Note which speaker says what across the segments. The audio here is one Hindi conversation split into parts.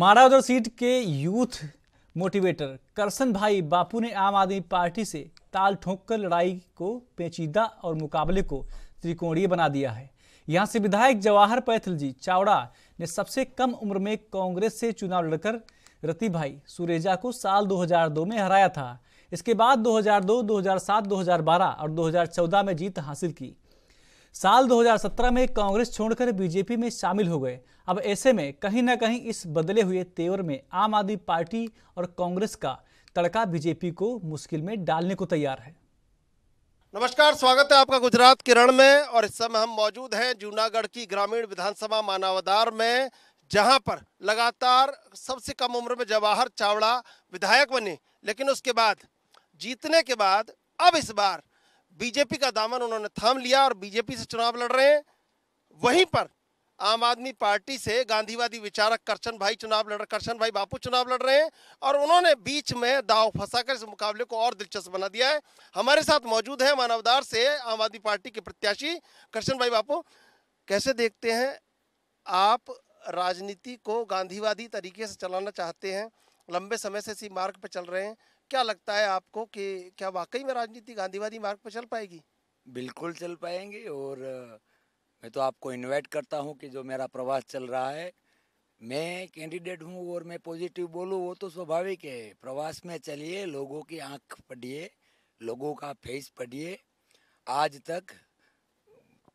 Speaker 1: मारावदर सीट के यूथ मोटिवेटर करसन भाई बापू ने आम आदमी पार्टी से ताल ठोंक कर लड़ाई को पेचीदा और मुकाबले को त्रिकोणीय बना दिया है यहाँ से विधायक जवाहर पैथल जी चावड़ा ने सबसे कम उम्र में कांग्रेस से चुनाव लड़कर रति भाई सुरेजा को साल 2002 में हराया था इसके बाद 2002, 2007, 2012 और 2014 में जीत हासिल की साल 2017 में कांग्रेस छोड़कर बीजेपी में शामिल हो गए अब ऐसे में कहीं ना कहीं इस बदले हुए तेवर में आम आदमी पार्टी और कांग्रेस का तड़का बीजेपी को मुश्किल में डालने को तैयार है नमस्कार स्वागत है आपका गुजरात किरण में और इस समय हम मौजूद हैं जूनागढ़ की ग्रामीण विधानसभा मानवदार में जहां पर लगातार सबसे कम उम्र में जवाहर चावड़ा विधायक बने लेकिन उसके बाद जीतने के बाद अब इस बार बीजेपी का दामन उन्होंने थाम लिया और बीजेपी से चुनाव लड़ रहे हैं वहीं पर आम आदमी पार्टी से गांधीवादी विचारक करशन भाई चुनाव लड़ रहे करशन भाई बापू चुनाव लड़ रहे हैं और उन्होंने बीच में दाव फंसाकर इस मुकाबले को और दिलचस्प बना दिया है हमारे साथ मौजूद है मानवदार से आम आदमी पार्टी के प्रत्याशी करशन भाई बापू कैसे देखते हैं आप राजनीति को गांधीवादी तरीके से चलाना चाहते हैं लंबे समय से इसी मार्ग पर चल रहे हैं क्या लगता है आपको कि क्या वाकई में राजनीति गांधीवादी मार्ग पर चल पाएगी बिल्कुल चल पाएंगे और
Speaker 2: मैं तो आपको इनवाइट करता हूं कि जो मेरा प्रवास चल रहा है मैं कैंडिडेट हूं और मैं पॉजिटिव बोलूं वो तो स्वाभाविक है प्रवास में चलिए लोगों की आंख पढ़िए लोगों का फेस पढ़िए आज तक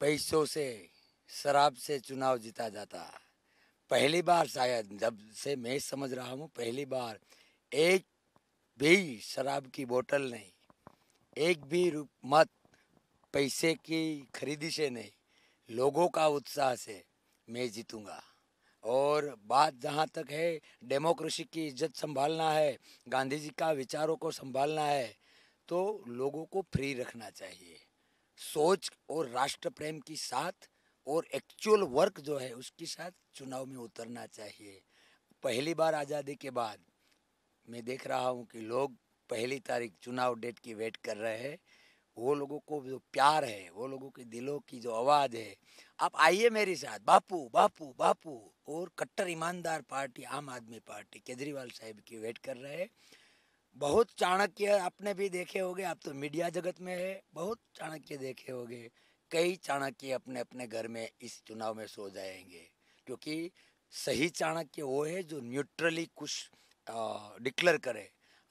Speaker 2: पैसों से शराब से चुनाव जीता जाता पहली बार शायद जब से मैं समझ रहा हूँ पहली बार एक भी शराब की बोतल नहीं एक भी रूप मत पैसे की खरीदी से नहीं लोगों का उत्साह से मैं जीतूंगा और बात जहाँ तक है डेमोक्रेसी की इज्जत संभालना है गांधी जी का विचारों को संभालना है तो लोगों को फ्री रखना चाहिए सोच और राष्ट्र प्रेम की साथ और एक्चुअल वर्क जो है उसके साथ चुनाव में उतरना चाहिए पहली बार आज़ादी के बाद मैं देख रहा हूँ कि लोग पहली तारीख चुनाव डेट की वेट कर रहे हैं वो लोगों को जो प्यार है वो लोगों के दिलों की जो आवाज़ है आप आइए मेरे साथ बापू बापू बापू और कट्टर ईमानदार पार्टी आम आदमी पार्टी केजरीवाल साहब की वेट कर रहे हैं बहुत चाणक्य आपने भी देखे होंगे आप तो मीडिया जगत में है बहुत चाणक्य देखे होंगे कई चाणक्य अपने अपने घर में इस चुनाव में सो जाएंगे क्योंकि सही चाणक्य वो है जो न्यूट्रली कुछ डिक्लेयर करे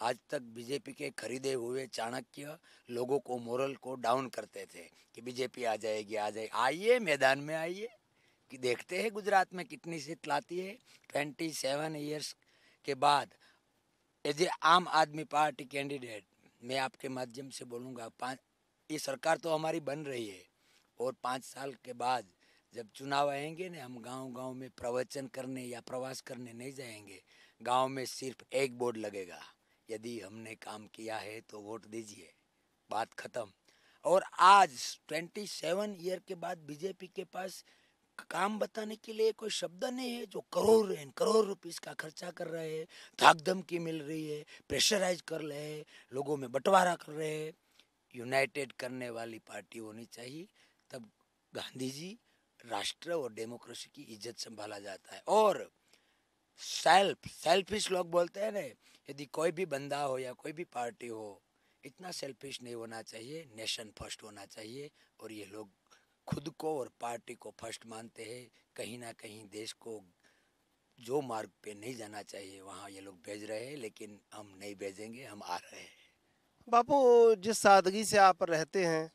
Speaker 2: आज तक बीजेपी के खरीदे हुए चाणक्य लोगों को मोरल को डाउन करते थे कि बीजेपी आ जाएगी आ जाएगी आइए मैदान में आइए कि देखते हैं गुजरात में कितनी सीट लाती है ट्वेंटी सेवन ईयर्स के बाद एज ए आम आदमी पार्टी कैंडिडेट मैं आपके माध्यम से बोलूँगा पाँच ये सरकार तो हमारी बन रही है और पाँच साल के बाद जब चुनाव आएंगे ना हम गांव गांव में प्रवचन करने या प्रवास करने नहीं जाएंगे गांव में सिर्फ एक बोर्ड लगेगा यदि हमने काम किया है तो वोट दीजिए बात खत्म और आज 27 ईयर के बाद बीजेपी के पास काम बताने के लिए कोई शब्द नहीं है जो करोड़ एंड करोड़ रुपीस का खर्चा कर रहे हैं धाक धमकी मिल रही है प्रेशराइज कर रहे हैं लोगों में बंटवारा कर रहे हैं यूनाइटेड करने वाली पार्टी होनी चाहिए तब गांधी जी राष्ट्र और डेमोक्रेसी की इज्जत संभाला जाता है और सेल्फ सेल्फिश लोग बोलते हैं ना यदि कोई भी बंदा हो या कोई भी पार्टी हो इतना सेल्फिश नहीं होना चाहिए नेशन फर्स्ट होना चाहिए और ये लोग खुद को और पार्टी को फर्स्ट मानते हैं कहीं ना कहीं देश को जो मार्ग पे नहीं जाना चाहिए वहाँ ये लोग भेज रहे हैं लेकिन हम नहीं भेजेंगे हम आ रहे हैं
Speaker 1: बापू जिस सादगी से आप रहते हैं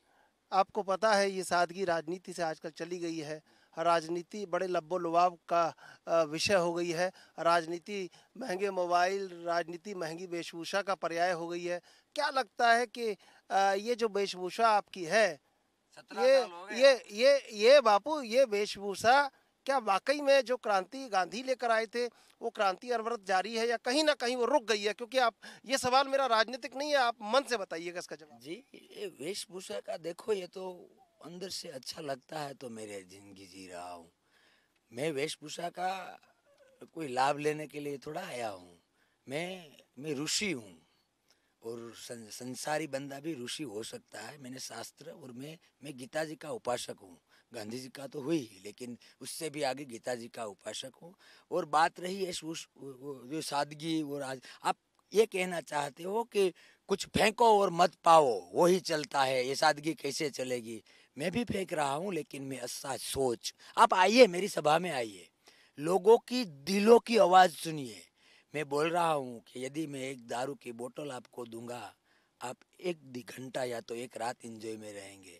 Speaker 1: आपको पता है ये सादगी राजनीति से आजकल चली गई है राजनीति बड़े लब्बो लुबाव का विषय हो गई है राजनीति महंगे मोबाइल राजनीति महंगी वेशभूषा का पर्याय हो गई है क्या लगता है कि ये जो वेशभूषा आपकी है ये ये ये ये बापू ये वेशभूषा क्या वाकई में जो क्रांति गांधी लेकर आए थे वो क्रांति अरवरत जारी है या कहीं ना कहीं वो रुक गई है क्योंकि आप ये सवाल मेरा राजनीतिक नहीं है आप मन से बताइएगा इसका जवाब जी ये वेशभूषा का देखो ये तो अंदर से अच्छा लगता है तो
Speaker 2: मेरे ज़िंदगी जी रहा हूँ मैं वेशभूषा का कोई लाभ लेने के लिए थोड़ा आया हूँ मैं मैं ऋषि हूँ और सं, संसारी बंदा भी ऋषि हो सकता है मैंने शास्त्र और मैं मैं गीता जी का उपासक हूँ गांधी जी का तो हुई लेकिन उससे भी आगे गीता जी का उपासक हूँ और बात रही है उस जो सादगी और आज आप ये कहना चाहते हो कि कुछ फेंको और मत पाओ वो ही चलता है ये सादगी कैसे चलेगी मैं भी फेंक रहा हूँ लेकिन मैं अच्छा सोच आप आइए मेरी सभा में आइए लोगों की दिलों की आवाज़ सुनिए मैं बोल रहा हूँ कि यदि मैं एक दारू की बोतल आपको दूंगा आप एक घंटा या तो एक रात इंजॉय में रहेंगे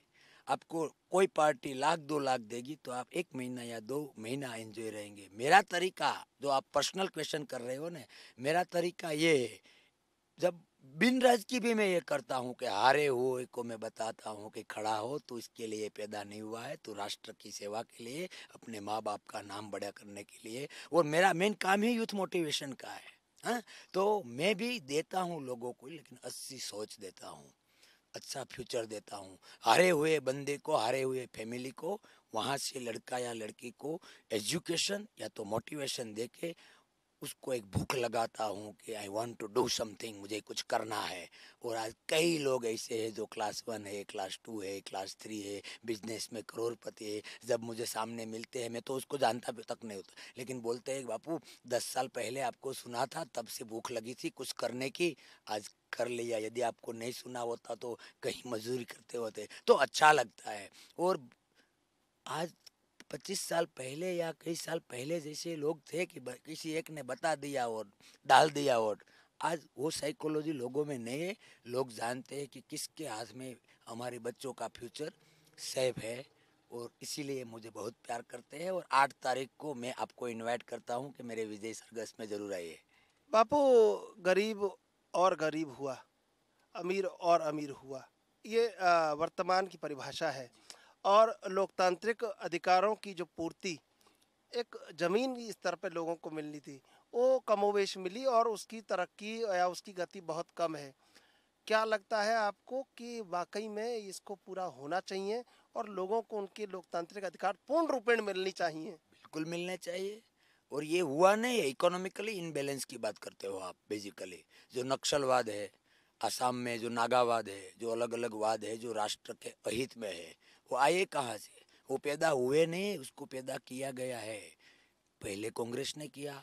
Speaker 2: आपको कोई पार्टी लाख दो लाख देगी तो आप एक महीना या दो महीना एंजॉय रहेंगे मेरा तरीका जो आप पर्सनल क्वेश्चन कर रहे हो ना मेरा तरीका ये है जब बिन की भी मैं ये करता हूँ कि हारे हुए को मैं बताता हूँ कि खड़ा हो तो इसके लिए पैदा नहीं हुआ है तो राष्ट्र की सेवा के लिए अपने माँ बाप का नाम बड़ा करने के लिए और मेरा मेन काम ही यूथ मोटिवेशन का है हा? तो मैं भी देता हूँ लोगों को लेकिन अच्छी सोच देता हूँ अच्छा फ्यूचर देता हूँ हारे हुए बंदे को हारे हुए फैमिली को वहाँ से लड़का या लड़की को एजुकेशन या तो मोटिवेशन दे के उसको एक भूख लगाता हूँ कि I want to do something मुझे कुछ करना है और आज कई लोग ऐसे हैं जो क्लास वन है क्लास टू है क्लास थ्री है बिजनेस में करोड़पति है जब मुझे सामने मिलते हैं मैं तो उसको जानता भी तक नहीं होता लेकिन बोलते हैं बापू दस साल पहले आपको सुना था तब से भूख लगी थी कुछ करने की आज कर लिया यदि आपको नहीं सुना होता तो कहीं मजदूरी करते होते तो अच्छा लगता है और आज पच्चीस साल पहले या कई साल पहले जैसे लोग थे कि किसी एक ने बता दिया और डाल दिया और आज वो साइकोलॉजी लोगों में नहीं है लोग जानते हैं कि किसके हाथ में हमारे बच्चों का फ्यूचर सेफ है और इसीलिए मुझे बहुत प्यार करते हैं और आठ तारीख को मैं आपको इनवाइट करता हूँ कि मेरे विजय सरगस में ज़रूर
Speaker 1: आइए बापू गरीब और गरीब हुआ अमीर और अमीर हुआ ये वर्तमान की परिभाषा है और लोकतांत्रिक अधिकारों की जो पूर्ति एक ज़मीन स्तर पर लोगों को मिलनी थी वो कमोवेश मिली और उसकी तरक्की या उसकी गति बहुत कम है क्या लगता है आपको कि वाकई में इसको पूरा होना चाहिए और लोगों को उनके लोकतांत्रिक अधिकार पूर्ण रूपेण मिलनी चाहिए बिल्कुल मिलने चाहिए और ये हुआ नहीं है इकोनॉमिकली
Speaker 2: इनबैलेंस की बात करते हो आप बेसिकली जो नक्सलवाद है असम में जो नागावाद है जो अलग अलग वाद है जो राष्ट्र के अहित में है वो आए कहाँ से वो पैदा हुए नहीं उसको पैदा किया गया है पहले कांग्रेस ने किया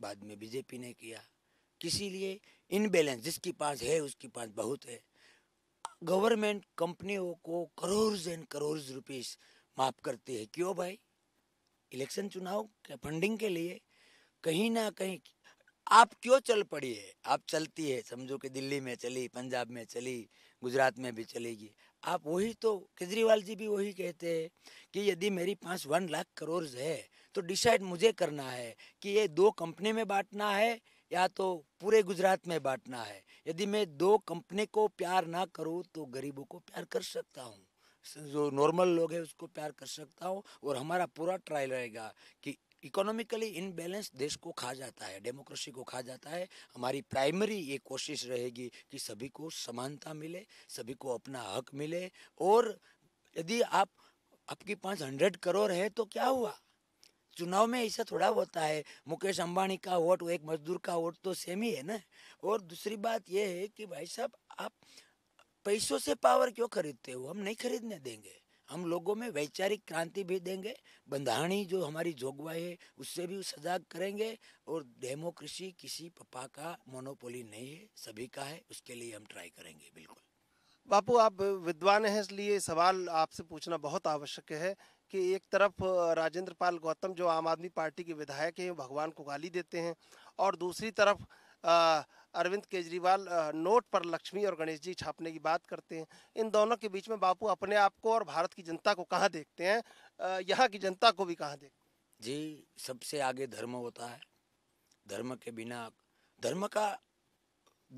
Speaker 2: बाद में बीजेपी ने किया किसी लिए इनबैलेंस जिसके पास है उसके पास बहुत है गवर्नमेंट कंपनियों को करोड़ एंड करोड़ रुपीस माफ करती है क्यों भाई इलेक्शन चुनाव के फंडिंग के लिए कहीं ना कहीं आप क्यों चल पड़ी है आप चलती है समझो कि दिल्ली में चली पंजाब में चली गुजरात में भी चलेगी आप वही तो केजरीवाल जी भी वही कहते हैं कि यदि मेरी पास वन लाख करोड़ है तो डिसाइड मुझे करना है कि ये दो कंपनी में बांटना है या तो पूरे गुजरात में बांटना है यदि मैं दो कंपनी को प्यार ना करूँ तो गरीबों को प्यार कर सकता हूँ जो नॉर्मल लोग हैं उसको प्यार कर सकता हूँ और हमारा पूरा ट्रायल रहेगा कि इकोनॉमिकली इनबैलेंस देश को खा जाता है डेमोक्रेसी को खा जाता है हमारी प्राइमरी ये कोशिश रहेगी कि सभी को समानता मिले सभी को अपना हक मिले और यदि आप आपकी पास हंड्रेड करोड़ है तो क्या हुआ चुनाव में ऐसा थोड़ा होता है मुकेश अंबानी का वोट वो एक मजदूर का वोट तो सेम ही है ना और दूसरी बात यह है कि भाई साहब आप पैसों से पावर क्यों खरीदते हो हम नहीं खरीदने देंगे हम लोगों में वैचारिक क्रांति भी देंगे बंधारणी जो हमारी जोगवाई है उससे भी सजाग करेंगे और डेमोक्रेसी किसी पपा का मोनोपोली नहीं है सभी का है उसके लिए हम ट्राई करेंगे बिल्कुल
Speaker 1: बापू आप विद्वान हैं इसलिए सवाल आपसे पूछना बहुत आवश्यक है कि एक तरफ राजेंद्र पाल गौतम जो आम आदमी पार्टी के विधायक हैं भगवान को गाली देते हैं और दूसरी तरफ आ, अरविंद केजरीवाल नोट पर लक्ष्मी और गणेश जी छापने की बात करते हैं इन दोनों के बीच में बापू अपने आप को और भारत की जनता को कहाँ देखते हैं यहाँ की जनता को भी कहाँ देखते जी सबसे आगे
Speaker 2: धर्म होता है धर्म के बिना धर्म का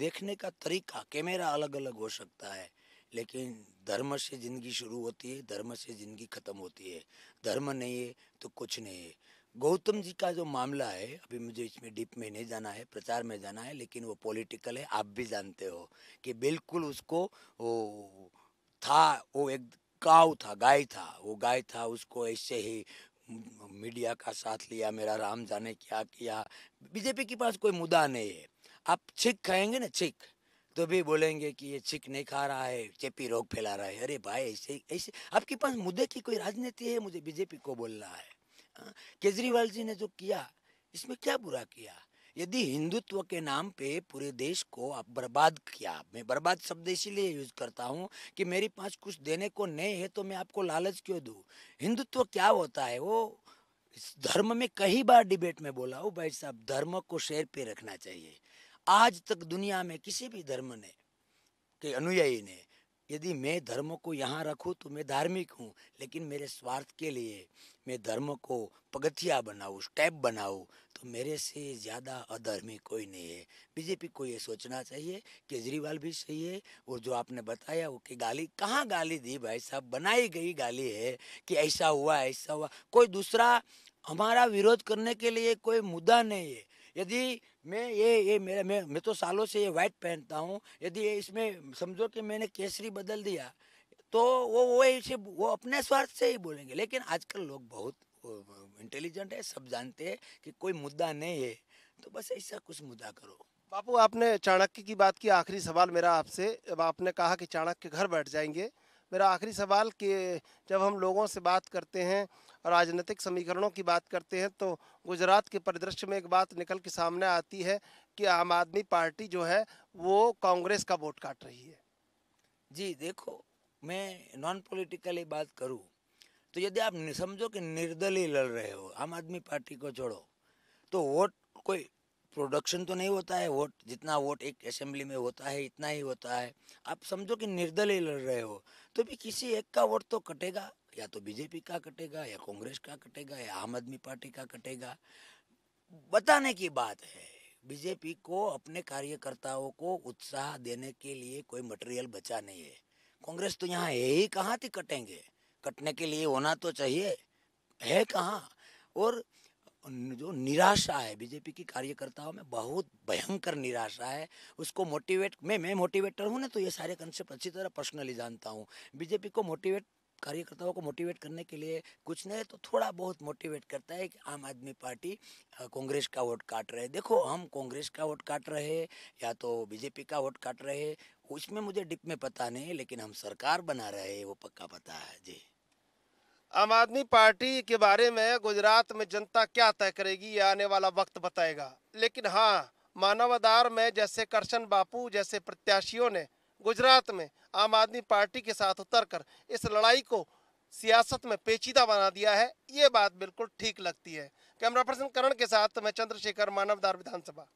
Speaker 2: देखने का तरीका कैमेरा अलग अलग हो सकता है लेकिन धर्म से ज़िंदगी शुरू होती है धर्म से ज़िंदगी ख़त्म होती है धर्म नहीं है तो कुछ नहीं है गौतम जी का जो मामला है अभी मुझे इसमें डीप में नहीं जाना है प्रचार में जाना है लेकिन वो पॉलिटिकल है आप भी जानते हो कि बिल्कुल उसको वो था वो एक गाँव था गाय था वो गाय था उसको ऐसे ही मीडिया का साथ लिया मेरा राम जाने क्या किया बीजेपी के पास कोई मुद्दा नहीं है आप छिक खाएंगे ना छिक तो भी बोलेंगे कि ये छिक नहीं खा रहा है चेपी रोग फैला रहा है अरे भाई ऐसे ऐसे आपके पास मुद्दे की कोई राजनीति है मुझे बीजेपी को बोलना है केजरीवाल जी ने जो किया इसमें क्या बुरा किया यदि हिंदुत्व के नाम पे पूरे देश को आप बर्बाद किया मैं बर्बाद शब्द इसीलिए यूज करता हूँ कि मेरे पास कुछ देने को नहीं है तो मैं आपको लालच क्यों दू हिंदुत्व क्या होता है वो इस धर्म में कई बार डिबेट में बोला हूँ भाई साहब धर्म को शेर पे रखना चाहिए आज तक दुनिया में किसी भी धर्म ने के अनुयायी ने यदि मैं धर्म को यहाँ रखूँ तो मैं धार्मिक हूँ लेकिन मेरे स्वार्थ के लिए मैं धर्म को पगथिया बनाऊँ स्टेप बनाऊँ तो मेरे से ज़्यादा अधर्मी कोई नहीं है बीजेपी को ये सोचना चाहिए केजरीवाल भी सही है और जो आपने बताया वो कि गाली कहाँ गाली दी भाई साहब बनाई गई गाली है कि ऐसा हुआ ऐसा हुआ कोई दूसरा हमारा विरोध करने के लिए कोई मुद्दा नहीं है यदि मैं ये ये मेरा मैं मैं तो सालों से ये व्हाइट पहनता हूँ यदि इसमें समझो कि मैंने केसरी बदल दिया तो वो वो इसे वो अपने स्वार्थ से ही बोलेंगे लेकिन आजकल लोग बहुत इंटेलिजेंट है सब जानते हैं कि कोई मुद्दा नहीं है तो बस ऐसा कुछ मुद्दा करो
Speaker 1: बापू आपने चाणक्य की बात की आखिरी सवाल मेरा आपसे अब आपने कहा कि चाणक्य घर बैठ जाएंगे मेरा आखिरी सवाल कि जब हम लोगों से बात करते हैं राजनीतिक समीकरणों की बात करते हैं तो गुजरात के परिदृश्य में एक बात निकल के सामने आती है कि आम आदमी पार्टी जो है वो कांग्रेस का वोट काट रही है जी देखो मैं नॉन पॉलिटिकली बात करूं तो यदि आप
Speaker 2: समझो कि निर्दलीय लड़ रहे हो आम आदमी पार्टी को छोड़ो तो वोट कोई प्रोडक्शन तो नहीं होता है वोट जितना वोट एक असेंबली में होता है इतना ही होता है आप समझो कि निर्दलीय लड़ रहे हो तो भी किसी एक का वोट तो कटेगा या तो बीजेपी का कटेगा या कांग्रेस का कटेगा या आम आदमी पार्टी का कटेगा बताने की बात है बीजेपी को अपने कार्यकर्ताओं को उत्साह देने के लिए कोई मटेरियल बचा नहीं है कांग्रेस तो यहाँ है ही कहाँ थी कटेंगे कटने के लिए होना तो चाहिए है कहाँ और जो निराशा है बीजेपी की कार्यकर्ताओं में बहुत भयंकर निराशा है उसको मोटिवेट मैं मैं मोटिवेटर हूँ ना तो ये सारे कंसेप्ट अच्छी तरह पर्सनली जानता हूँ बीजेपी को मोटिवेट कार्यकर्ताओं को मोटिवेट करने के लिए कुछ नहीं तो थोड़ा बहुत मोटिवेट करता है कि आम आदमी पार्टी कांग्रेस का वोट काट रहे देखो हम कांग्रेस का वोट काट रहे या तो बीजेपी का वोट काट रहे उसमें मुझे डिप में
Speaker 1: पता नहीं लेकिन हम सरकार बना रहे वो पक्का पता है जी आम आदमी पार्टी के बारे में गुजरात में जनता क्या तय करेगी ये आने वाला वक्त बताएगा लेकिन हाँ मानवाधार में जैसे करशन बापू जैसे प्रत्याशियों ने गुजरात में आम आदमी पार्टी के साथ उतरकर इस लड़ाई को सियासत में पेचीदा बना दिया है ये बात बिल्कुल ठीक लगती है कैमरा पर्सन करण के साथ मैं चंद्रशेखर मानवदार विधानसभा